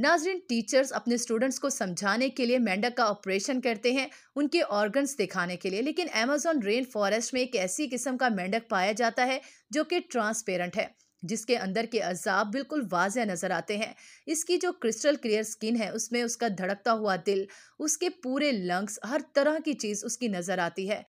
नाजरीन टीचर्स अपने स्टूडेंट्स को समझाने के लिए मेंढक का ऑपरेशन करते हैं उनके ऑर्गन्स दिखाने के लिए लेकिन अमेजोन रेन फॉरेस्ट में एक ऐसी किस्म का मेंढक पाया जाता है जो कि ट्रांसपेरेंट है जिसके अंदर के अजाब बिल्कुल वाज नज़र आते हैं इसकी जो क्रिस्टल क्लियर स्किन है उसमें उसका धड़कता हुआ दिल उसके पूरे लंग्स हर तरह की चीज़ उसकी नज़र आती है